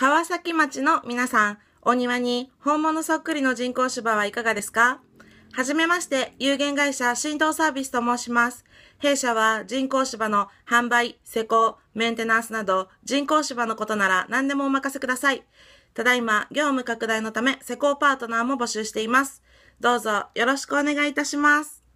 川崎町の皆さん、お庭に本物そっくりの人工芝はいかがですかはじめまして、有限会社振動サービスと申します。弊社は人工芝の販売、施工、メンテナンスなど人工芝のことなら何でもお任せください。ただいま、業務拡大のため施工パートナーも募集しています。どうぞよろしくお願いいたします。